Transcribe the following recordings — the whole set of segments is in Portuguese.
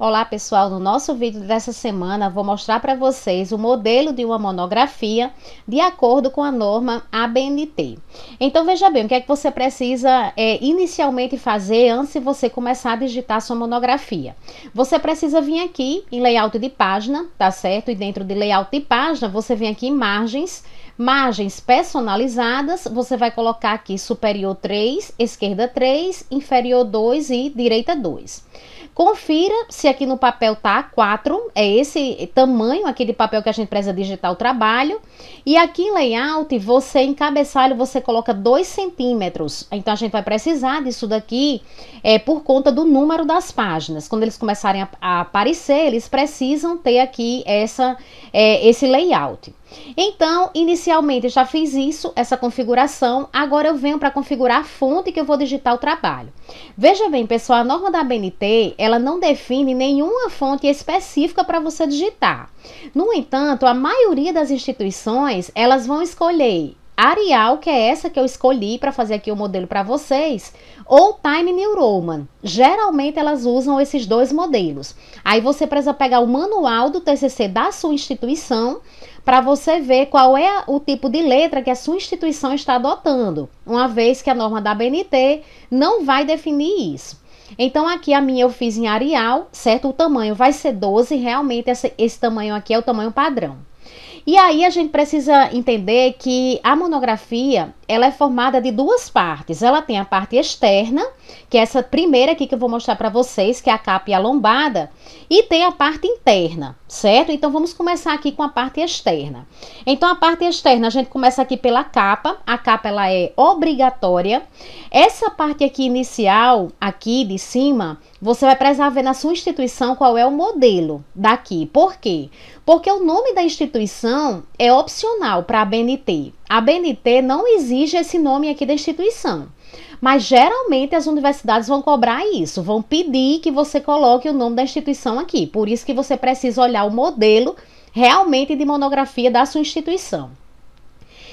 Olá pessoal, no nosso vídeo dessa semana vou mostrar para vocês o modelo de uma monografia de acordo com a norma ABNT. Então veja bem, o que é que você precisa é, inicialmente fazer antes de você começar a digitar sua monografia? Você precisa vir aqui em layout de página, tá certo? E dentro de layout de página você vem aqui em margens, margens personalizadas, você vai colocar aqui superior 3, esquerda 3, inferior 2 e direita 2. Confira se aqui no papel tá 4, é esse tamanho aqui de papel que a gente precisa digitar o trabalho. E aqui em layout, você em cabeçalho, você coloca 2 centímetros. Então a gente vai precisar disso daqui é, por conta do número das páginas. Quando eles começarem a, a aparecer, eles precisam ter aqui essa, é, esse layout. Então, inicialmente já fiz isso, essa configuração, agora eu venho para configurar a fonte que eu vou digitar o trabalho. Veja bem, pessoal, a norma da BNT, ela não define nenhuma fonte específica para você digitar. No entanto, a maioria das instituições, elas vão escolher Arial, que é essa que eu escolhi para fazer aqui o modelo para vocês, ou Time New Roman. Geralmente elas usam esses dois modelos. Aí você precisa pegar o manual do TCC da sua instituição para você ver qual é o tipo de letra que a sua instituição está adotando, uma vez que a norma da BNT não vai definir isso. Então, aqui a minha eu fiz em Arial, certo? O tamanho vai ser 12, realmente esse, esse tamanho aqui é o tamanho padrão. E aí a gente precisa entender que a monografia, ela é formada de duas partes. Ela tem a parte externa, que é essa primeira aqui que eu vou mostrar para vocês, que é a capa e a lombada, e tem a parte interna, certo? Então vamos começar aqui com a parte externa. Então a parte externa, a gente começa aqui pela capa. A capa ela é obrigatória. Essa parte aqui inicial, aqui de cima, você vai precisar ver na sua instituição qual é o modelo daqui. Por quê? Porque o nome da instituição é opcional para a BNT. A BNT não exige esse nome aqui da instituição. Mas geralmente as universidades vão cobrar isso, vão pedir que você coloque o nome da instituição aqui. Por isso que você precisa olhar o modelo realmente de monografia da sua instituição.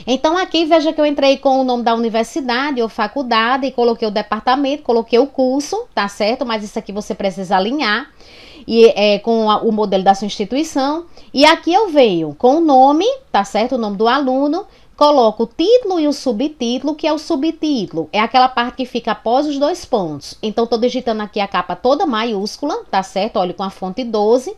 Então aqui veja que eu entrei com o nome da universidade ou faculdade e coloquei o departamento, coloquei o curso, tá certo? Mas isso aqui você precisa alinhar e é, com a, o modelo da sua instituição. E aqui eu venho com o nome, tá certo? O nome do aluno, coloco o título e o subtítulo, que é o subtítulo, é aquela parte que fica após os dois pontos. Então, estou digitando aqui a capa toda maiúscula, tá certo? Olha, com a fonte 12.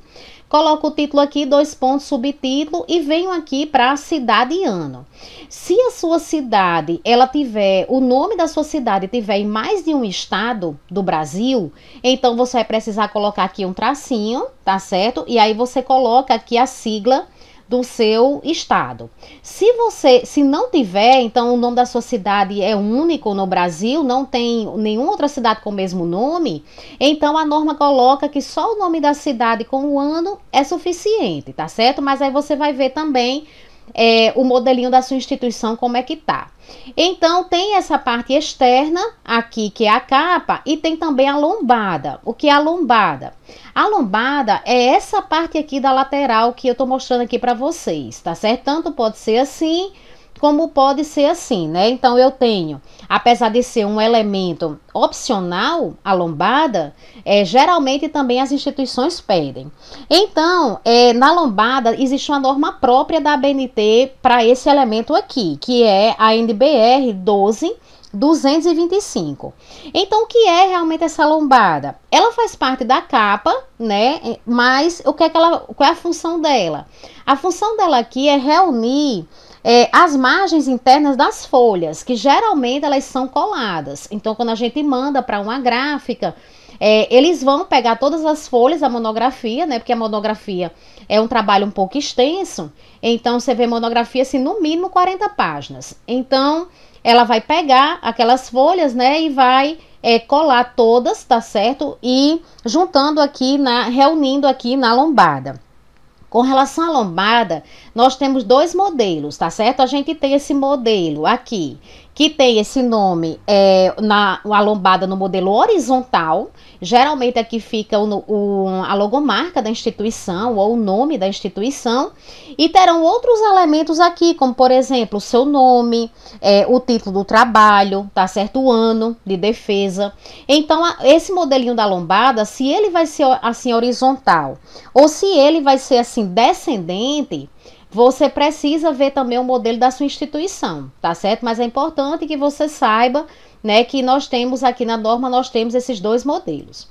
Coloco o título aqui, dois pontos, subtítulo e venho aqui para cidade e ano. Se a sua cidade, ela tiver, o nome da sua cidade tiver em mais de um estado do Brasil, então você vai precisar colocar aqui um tracinho, tá certo? E aí você coloca aqui a sigla do seu estado. Se você, se não tiver, então o nome da sua cidade é único no Brasil, não tem nenhuma outra cidade com o mesmo nome, então a norma coloca que só o nome da cidade com o ano é suficiente, tá certo? Mas aí você vai ver também é, o modelinho da sua instituição, como é que tá. Então, tem essa parte externa aqui, que é a capa, e tem também a lombada. O que é a lombada? A lombada é essa parte aqui da lateral que eu tô mostrando aqui para vocês, tá certo? Tanto pode ser assim, como pode ser assim, né? Então eu tenho, apesar de ser um elemento opcional, a lombada, é, geralmente também as instituições pedem. Então, é, na lombada existe uma norma própria da ABNT para esse elemento aqui, que é a NBR 12 225. Então, o que é realmente essa lombada? Ela faz parte da capa, né? Mas o que é que ela, qual é a função dela? A função dela aqui é reunir é, as margens internas das folhas, que geralmente elas são coladas. Então, quando a gente manda para uma gráfica, é, eles vão pegar todas as folhas da monografia, né? Porque a monografia é um trabalho um pouco extenso. Então, você vê monografia assim, no mínimo 40 páginas. Então, ela vai pegar aquelas folhas, né? E vai é, colar todas, tá certo? E juntando aqui, na, reunindo aqui na lombada. Com relação à lombada, nós temos dois modelos, tá certo? A gente tem esse modelo aqui, que tem esse nome é, na a lombada no modelo horizontal. Geralmente aqui é fica o, o, a logomarca da instituição ou o nome da instituição e terão outros elementos aqui, como por exemplo o seu nome, é, o título do trabalho, tá certo, o ano de defesa. Então a, esse modelinho da lombada, se ele vai ser assim horizontal ou se ele vai ser assim descendente você precisa ver também o modelo da sua instituição, tá certo? Mas é importante que você saiba, né, que nós temos aqui na norma, nós temos esses dois modelos.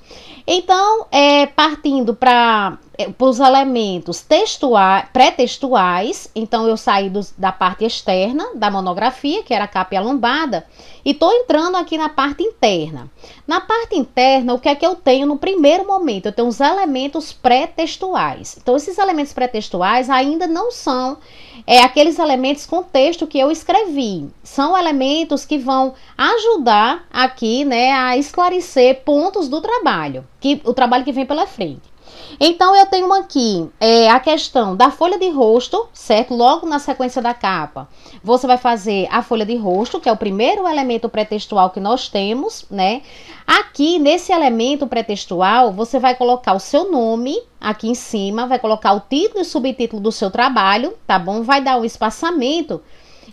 Então, é, partindo para é, para os elementos textuais, pré-textuais, então eu saí do, da parte externa da monografia, que era a capa e a lombada, e estou entrando aqui na parte interna. Na parte interna, o que é que eu tenho no primeiro momento? Eu tenho os elementos pré-textuais. Então, esses elementos pré-textuais ainda não são é, aqueles elementos com texto que eu escrevi. São elementos que vão ajudar aqui né, a esclarecer pontos do trabalho, que o trabalho que vem pela frente. Então, eu tenho aqui é, a questão da folha de rosto, certo? Logo na sequência da capa, você vai fazer a folha de rosto, que é o primeiro elemento pré-textual que nós temos, né? Aqui, nesse elemento pré-textual, você vai colocar o seu nome aqui em cima, vai colocar o título e subtítulo do seu trabalho, tá bom? Vai dar um espaçamento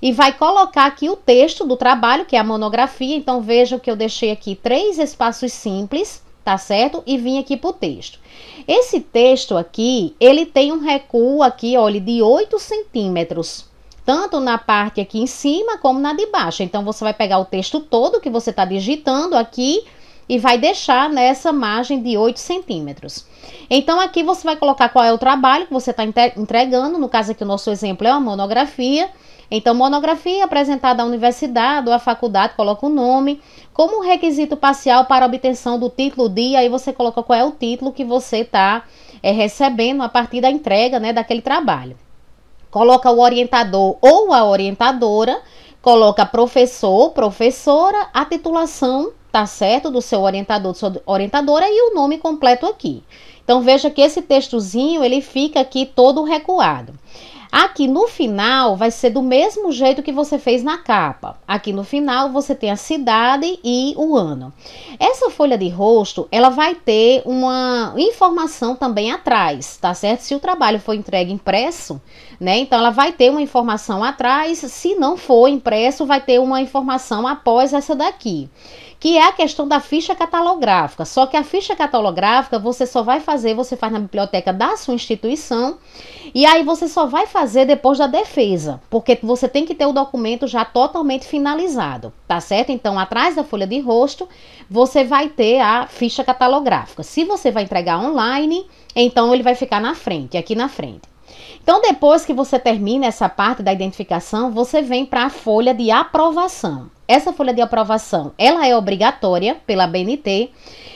e vai colocar aqui o texto do trabalho, que é a monografia. Então, veja que eu deixei aqui três espaços simples, tá certo? E vim aqui pro texto. Esse texto aqui, ele tem um recuo aqui, olha, de 8 centímetros. Tanto na parte aqui em cima, como na de baixo. Então, você vai pegar o texto todo que você está digitando aqui e vai deixar nessa margem de 8 centímetros. Então, aqui você vai colocar qual é o trabalho que você está entregando. No caso aqui, o nosso exemplo é uma monografia. Então, monografia apresentada à universidade ou à faculdade, coloca o nome como um requisito parcial para obtenção do título de, aí você coloca qual é o título que você está é, recebendo a partir da entrega né, daquele trabalho. Coloca o orientador ou a orientadora, coloca professor, professora, a titulação, tá certo? Do seu orientador, do orientadora e o nome completo aqui. Então veja que esse textozinho ele fica aqui todo recuado. Aqui no final vai ser do mesmo jeito que você fez na capa. Aqui no final você tem a cidade e o ano. Essa folha de rosto, ela vai ter uma informação também atrás, tá certo? Se o trabalho foi entregue impresso, né? Então ela vai ter uma informação atrás, se não for impresso, vai ter uma informação após essa daqui que é a questão da ficha catalográfica. Só que a ficha catalográfica você só vai fazer, você faz na biblioteca da sua instituição, e aí você só vai fazer depois da defesa, porque você tem que ter o documento já totalmente finalizado, tá certo? Então, atrás da folha de rosto, você vai ter a ficha catalográfica. Se você vai entregar online, então ele vai ficar na frente, aqui na frente. Então, depois que você termina essa parte da identificação, você vem para a folha de aprovação essa folha de aprovação, ela é obrigatória pela BNT.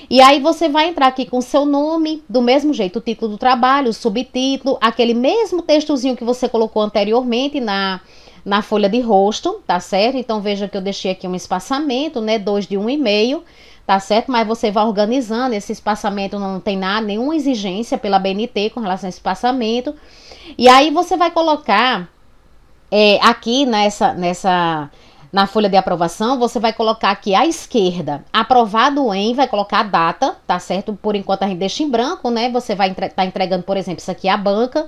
E aí você vai entrar aqui com seu nome, do mesmo jeito, o título do trabalho, o subtítulo, aquele mesmo textozinho que você colocou anteriormente na na folha de rosto, tá certo? Então veja que eu deixei aqui um espaçamento, né, dois de um e meio, tá certo? Mas você vai organizando esse espaçamento, não tem nada, nenhuma exigência pela BNT com relação a espaçamento. E aí você vai colocar é, aqui nessa nessa na folha de aprovação, você vai colocar aqui à esquerda, aprovado em, vai colocar a data, tá certo? Por enquanto a gente deixa em branco, né? Você vai estar entre, tá entregando, por exemplo, isso aqui à é banca.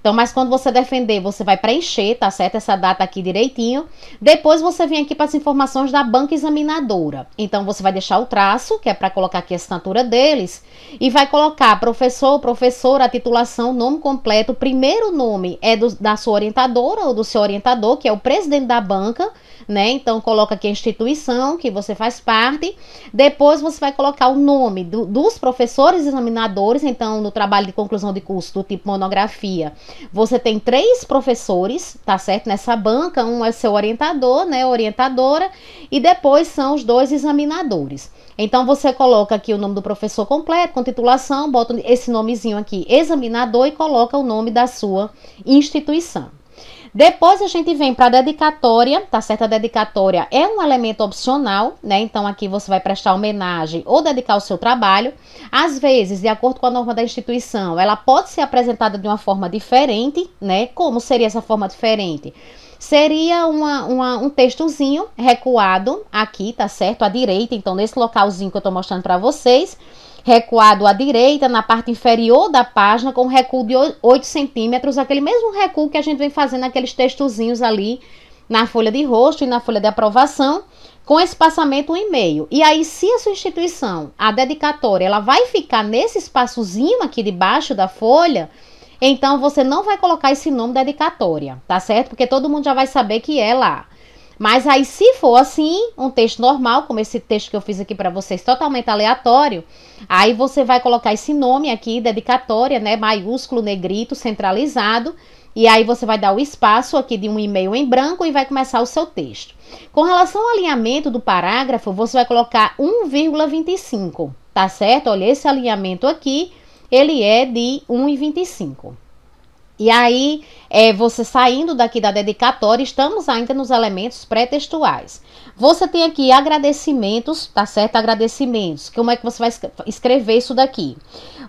Então, mas quando você defender, você vai preencher, tá certo? Essa data aqui direitinho. Depois você vem aqui para as informações da banca examinadora. Então, você vai deixar o traço, que é para colocar aqui a assinatura deles, e vai colocar professor, professora, titulação, nome completo. O primeiro nome é do, da sua orientadora ou do seu orientador, que é o presidente da banca, né? Então, coloca aqui a instituição que você faz parte. Depois, você vai colocar o nome do, dos professores examinadores. Então, no trabalho de conclusão de curso do tipo monografia, você tem três professores, tá certo? Nessa banca, um é seu orientador, né? Orientadora, e depois são os dois examinadores. Então você coloca aqui o nome do professor completo, com titulação, bota esse nomezinho aqui, examinador, e coloca o nome da sua instituição. Depois a gente vem para a dedicatória, tá certo? A dedicatória é um elemento opcional, né? Então aqui você vai prestar homenagem ou dedicar o seu trabalho. Às vezes, de acordo com a norma da instituição, ela pode ser apresentada de uma forma diferente, né? Como seria essa forma diferente? seria uma, uma, um textozinho recuado aqui, tá certo? À direita, então nesse localzinho que eu tô mostrando para vocês recuado à direita, na parte inferior da página, com recuo de 8 centímetros, aquele mesmo recuo que a gente vem fazendo aqueles textozinhos ali na folha de rosto e na folha de aprovação, com espaçamento 1,5. E aí, se a sua instituição, a dedicatória, ela vai ficar nesse espaçozinho aqui debaixo da folha, então você não vai colocar esse nome dedicatória, tá certo? Porque todo mundo já vai saber que é lá. Mas aí, se for assim, um texto normal, como esse texto que eu fiz aqui para vocês, totalmente aleatório, aí você vai colocar esse nome aqui, dedicatória, né? Maiúsculo, negrito, centralizado. E aí você vai dar o espaço aqui de um e-mail em branco e vai começar o seu texto. Com relação ao alinhamento do parágrafo, você vai colocar 1,25, tá certo? Olha, esse alinhamento aqui, ele é de 1,25. E aí, é, você saindo daqui da dedicatória, estamos ainda nos elementos pré-textuais. Você tem aqui agradecimentos, tá certo? Agradecimentos. Como é que você vai escrever isso daqui?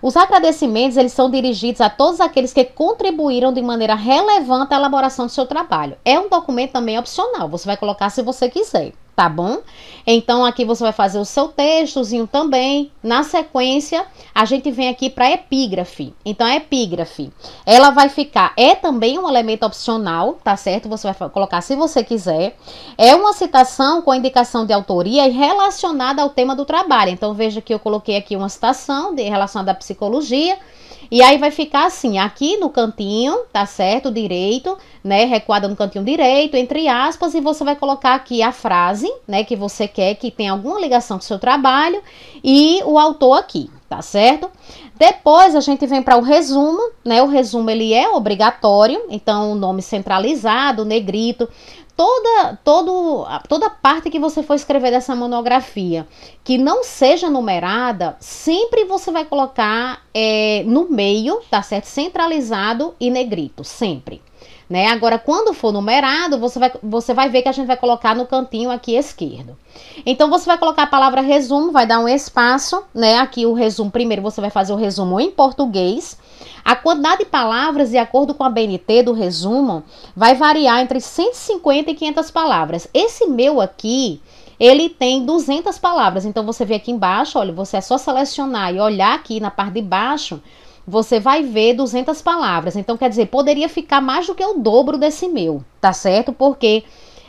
Os agradecimentos, eles são dirigidos a todos aqueles que contribuíram de maneira relevante à elaboração do seu trabalho. É um documento também opcional, você vai colocar se você quiser tá bom? Então aqui você vai fazer o seu textozinho também. Na sequência, a gente vem aqui para epígrafe. Então a epígrafe, ela vai ficar é também um elemento opcional, tá certo? Você vai colocar se você quiser. É uma citação com indicação de autoria e relacionada ao tema do trabalho. Então veja que eu coloquei aqui uma citação de relacionada à psicologia e aí vai ficar assim, aqui no cantinho, tá certo? Direito, né? Recuada no cantinho direito, entre aspas, e você vai colocar aqui a frase, né? Que você quer que tenha alguma ligação com o seu trabalho e o autor aqui, tá certo? Depois a gente vem para o resumo, né? O resumo ele é obrigatório, então o nome centralizado, negrito, toda todo toda parte que você for escrever dessa monografia que não seja numerada, sempre você vai colocar é, no meio, tá certo? Centralizado e negrito, sempre né? Agora, quando for numerado, você vai, você vai ver que a gente vai colocar no cantinho aqui esquerdo. Então, você vai colocar a palavra resumo, vai dar um espaço, né? Aqui o resumo, primeiro você vai fazer o resumo em português. A quantidade de palavras, de acordo com a BNT do resumo, vai variar entre 150 e 500 palavras. Esse meu aqui, ele tem 200 palavras. Então, você vê aqui embaixo, olha, você é só selecionar e olhar aqui na parte de baixo você vai ver 200 palavras. Então, quer dizer, poderia ficar mais do que o dobro desse meu, tá certo? Porque,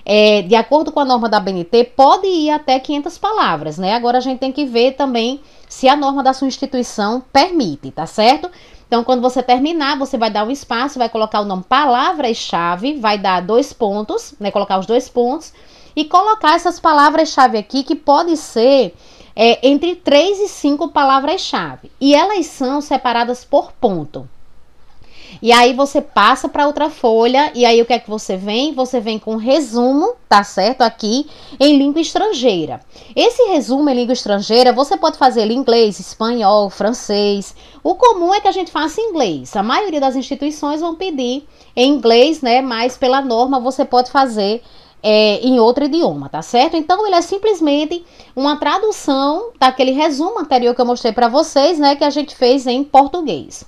é, de acordo com a norma da BNT, pode ir até 500 palavras, né? Agora a gente tem que ver também se a norma da sua instituição permite, tá certo? Então, quando você terminar, você vai dar um espaço, vai colocar o nome palavras-chave, vai dar dois pontos, né? Colocar os dois pontos e colocar essas palavras-chave aqui que pode ser é, entre três e cinco palavras-chave. E elas são separadas por ponto. E aí você passa para outra folha e aí o que é que você vem? Você vem com um resumo, tá certo? Aqui em língua estrangeira. Esse resumo em língua estrangeira, você pode fazer em inglês, espanhol, francês. O comum é que a gente faça em inglês. A maioria das instituições vão pedir em inglês, né? Mas pela norma você pode fazer é, em outro idioma, tá certo? Então ele é simplesmente uma tradução daquele resumo anterior que eu mostrei para vocês, né, que a gente fez em português.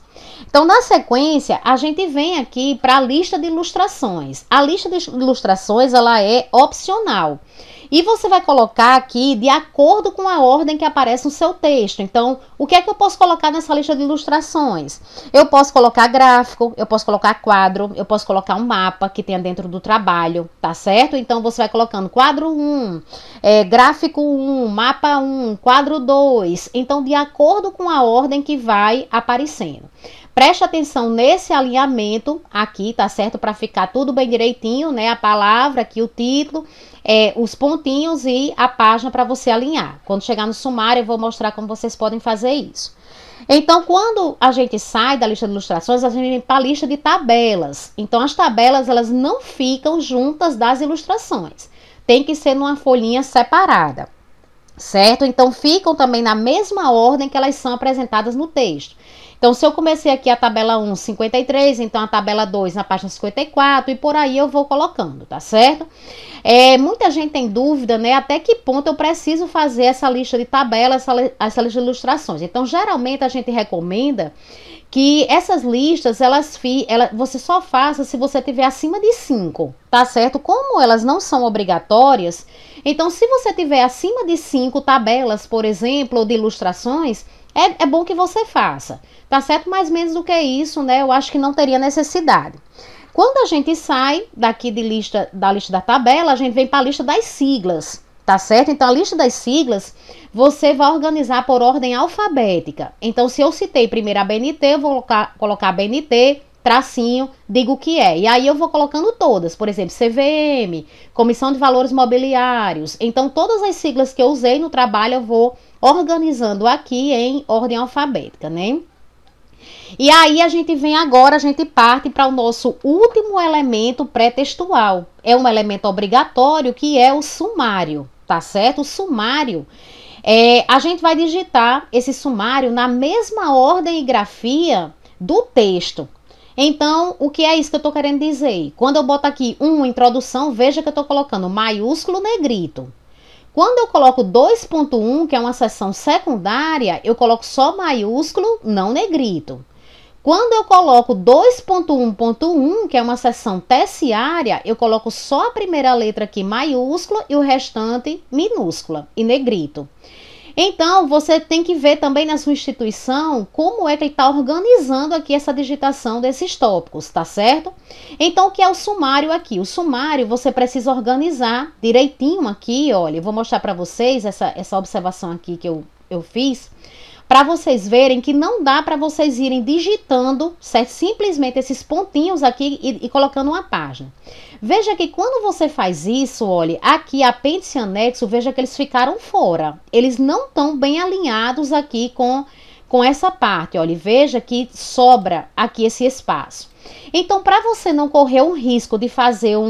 Então, na sequência, a gente vem aqui para a lista de ilustrações. A lista de ilustrações ela é opcional. E você vai colocar aqui de acordo com a ordem que aparece no seu texto. Então, o que é que eu posso colocar nessa lista de ilustrações? Eu posso colocar gráfico, eu posso colocar quadro, eu posso colocar um mapa que tenha dentro do trabalho, tá certo? Então, você vai colocando quadro 1, é, gráfico 1, mapa 1, quadro 2. Então, de acordo com a ordem que vai aparecendo. Preste atenção nesse alinhamento aqui, tá certo? Para ficar tudo bem direitinho, né? A palavra aqui, o título, é, os pontinhos e a página para você alinhar. Quando chegar no sumário, eu vou mostrar como vocês podem fazer isso. Então, quando a gente sai da lista de ilustrações, a gente vem para a lista de tabelas. Então, as tabelas, elas não ficam juntas das ilustrações. Tem que ser numa folhinha separada certo? Então ficam também na mesma ordem que elas são apresentadas no texto. Então, se eu comecei aqui a tabela 1, 53, então a tabela 2 na página 54 e por aí eu vou colocando, tá certo? É, muita gente tem dúvida, né? Até que ponto eu preciso fazer essa lista de tabelas, essa, essa lista de ilustrações. Então, geralmente a gente recomenda que essas listas elas, ela, você só faça se você tiver acima de 5, tá certo? Como elas não são obrigatórias, então se você tiver acima de 5 tabelas, por exemplo, ou de ilustrações, é, é bom que você faça, tá certo? Mais menos do que isso, né? Eu acho que não teria necessidade. Quando a gente sai daqui de lista da lista da tabela, a gente vem para a lista das siglas, tá certo? Então a lista das siglas você vai organizar por ordem alfabética. Então se eu citei primeiro a BNT, eu vou colocar, colocar BNT, tracinho, digo o que é. E aí eu vou colocando todas, por exemplo, CVM, Comissão de Valores Mobiliários. Então todas as siglas que eu usei no trabalho eu vou organizando aqui em ordem alfabética, né? E aí a gente vem agora, a gente parte para o nosso último elemento pré-textual. É um elemento obrigatório que é o sumário, tá certo? O sumário. É, a gente vai digitar esse sumário na mesma ordem e grafia do texto. Então, o que é isso que eu estou querendo dizer? Quando eu boto aqui um introdução, veja que eu estou colocando maiúsculo negrito, quando eu coloco 2.1, que é uma seção secundária, eu coloco só maiúsculo, não negrito. Quando eu coloco 2.1.1, que é uma seção terciária, eu coloco só a primeira letra aqui maiúscula e o restante minúscula e negrito. Então, você tem que ver também na sua instituição como é que está organizando aqui essa digitação desses tópicos, tá certo? Então, o que é o sumário aqui? O sumário você precisa organizar direitinho aqui, olha, eu vou mostrar para vocês essa, essa observação aqui que eu, eu fiz para vocês verem que não dá para vocês irem digitando certo? simplesmente esses pontinhos aqui e, e colocando uma página. Veja que quando você faz isso, olha, aqui apêndice anexo, veja que eles ficaram fora. Eles não estão bem alinhados aqui com, com essa parte, olha, veja que sobra aqui esse espaço. Então, para você não correr o risco de fazer um,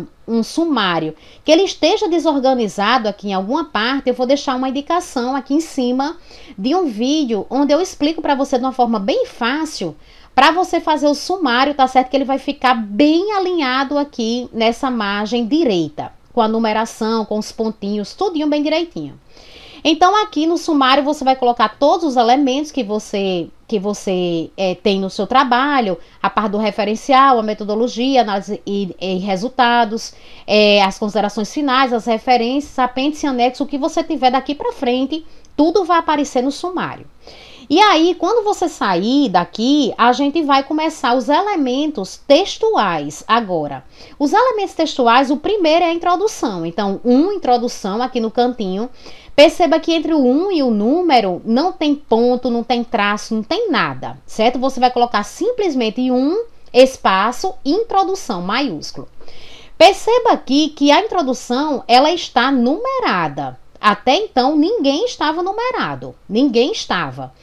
um, um, sumário que ele esteja desorganizado aqui em alguma parte, eu vou deixar uma indicação aqui em cima de um vídeo onde eu explico para você de uma forma bem fácil para você fazer o sumário, tá certo? Que ele vai ficar bem alinhado aqui nessa margem direita, com a numeração, com os pontinhos, tudinho bem direitinho. Então, aqui no sumário, você vai colocar todos os elementos que você que você é, tem no seu trabalho, a parte do referencial, a metodologia, análise e, e resultados, é, as considerações finais, as referências, apêndice, anexo, o que você tiver daqui para frente, tudo vai aparecer no sumário. E aí, quando você sair daqui, a gente vai começar os elementos textuais agora. Os elementos textuais, o primeiro é a introdução. Então, um introdução aqui no cantinho. Perceba que entre o 1 e o número não tem ponto, não tem traço, não tem nada, certo? Você vai colocar simplesmente 1, espaço, introdução, maiúsculo. Perceba aqui que a introdução ela está numerada. Até então ninguém estava numerado, ninguém estava.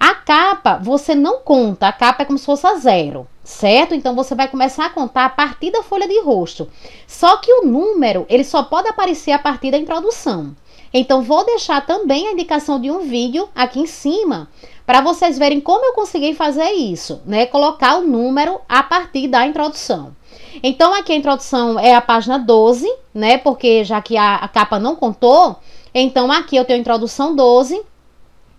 A capa você não conta, a capa é como se fosse a zero, certo? Então você vai começar a contar a partir da folha de rosto. Só que o número ele só pode aparecer a partir da introdução. Então, vou deixar também a indicação de um vídeo aqui em cima para vocês verem como eu consegui fazer isso, né? Colocar o número a partir da introdução. Então, aqui a introdução é a página 12, né? Porque já que a, a capa não contou, então aqui eu tenho a introdução 12.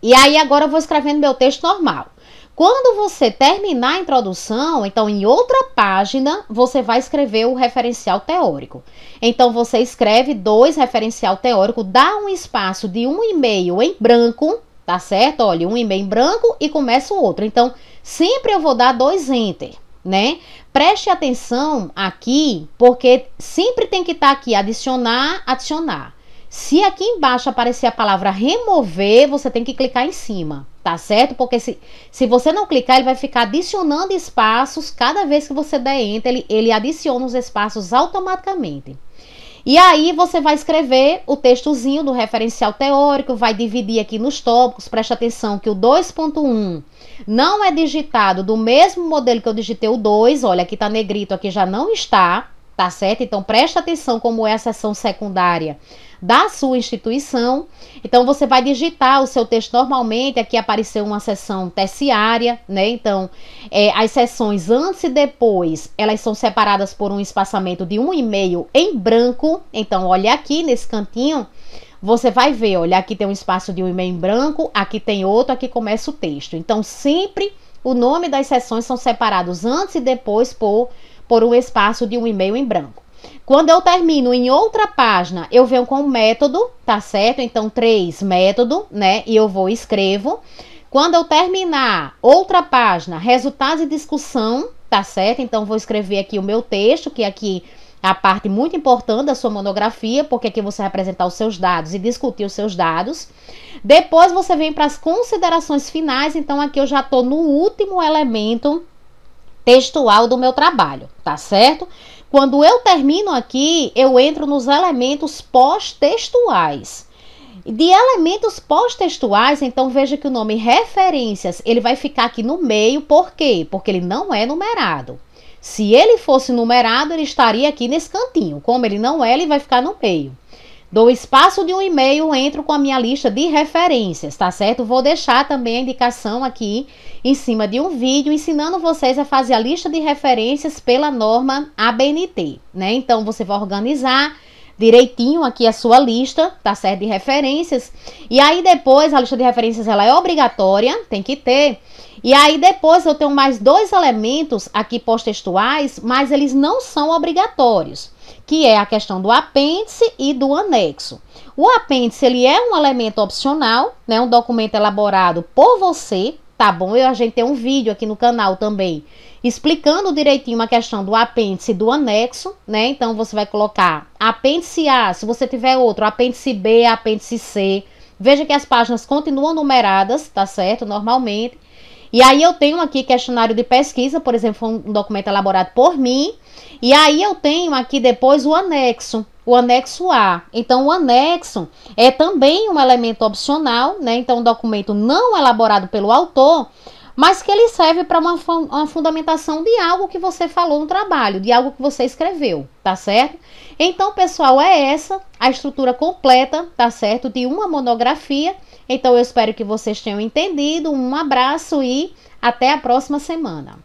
E aí agora eu vou escrevendo meu texto normal. Quando você terminar a introdução, então em outra página, você vai escrever o referencial teórico. Então você escreve dois referencial teórico, dá um espaço de um e-mail em branco, tá certo? Olha, um e-mail em branco e começa o outro. Então sempre eu vou dar dois enter, né? Preste atenção aqui, porque sempre tem que estar tá aqui adicionar, adicionar. Se aqui embaixo aparecer a palavra remover, você tem que clicar em cima, tá certo? Porque se, se você não clicar, ele vai ficar adicionando espaços. Cada vez que você der enter, ele, ele adiciona os espaços automaticamente. E aí você vai escrever o textozinho do referencial teórico, vai dividir aqui nos tópicos. Preste atenção que o 2.1 não é digitado do mesmo modelo que eu digitei o 2. Olha, aqui tá negrito, aqui já não está, tá certo? Então preste atenção como é a seção secundária da sua instituição. Então você vai digitar o seu texto normalmente, aqui apareceu uma sessão terciária, né? Então é, as sessões antes e depois, elas são separadas por um espaçamento de um e-mail em branco. Então olha aqui nesse cantinho, você vai ver, olha, aqui tem um espaço de um e-mail em branco, aqui tem outro, aqui começa o texto. Então sempre o nome das sessões são separados antes e depois por, por um espaço de um e-mail em branco. Quando eu termino em outra página, eu venho com o método, tá certo? Então, três, método, né? E eu vou escrevo. Quando eu terminar outra página, resultados e discussão, tá certo? Então, vou escrever aqui o meu texto, que aqui é a parte muito importante da sua monografia, porque aqui você vai apresentar os seus dados e discutir os seus dados. Depois você vem para as considerações finais, então aqui eu já estou no último elemento textual do meu trabalho, tá certo? Quando eu termino aqui, eu entro nos elementos pós-textuais. De elementos pós-textuais, então veja que o nome referências, ele vai ficar aqui no meio, por quê? Porque ele não é numerado. Se ele fosse numerado, ele estaria aqui nesse cantinho. Como ele não é, ele vai ficar no meio. Dou espaço de um e-mail, entro com a minha lista de referências, tá certo? Vou deixar também a indicação aqui em cima de um vídeo ensinando vocês a fazer a lista de referências pela norma ABNT, né? Então você vai organizar direitinho aqui a sua lista, tá certo? De referências. E aí depois a lista de referências ela é obrigatória, tem que ter. E aí depois eu tenho mais dois elementos aqui pós-textuais, mas eles não são obrigatórios que é a questão do apêndice e do anexo. O apêndice ele é um elemento opcional, né, um documento elaborado por você, tá bom? Eu, a gente tem um vídeo aqui no canal também explicando direitinho a questão do apêndice e do anexo, né? Então você vai colocar apêndice A, se você tiver outro, apêndice B, apêndice C. Veja que as páginas continuam numeradas, tá certo? Normalmente. E aí eu tenho aqui questionário de pesquisa, por exemplo, foi um documento elaborado por mim. E aí eu tenho aqui depois o anexo, o anexo A. Então o anexo é também um elemento opcional, né? Então um documento não elaborado pelo autor, mas que ele serve para uma, uma, fundamentação de algo que você falou no trabalho, de algo que você escreveu, tá certo? Então, pessoal, é essa a estrutura completa, tá certo? De uma monografia então eu espero que vocês tenham entendido. Um abraço e até a próxima semana.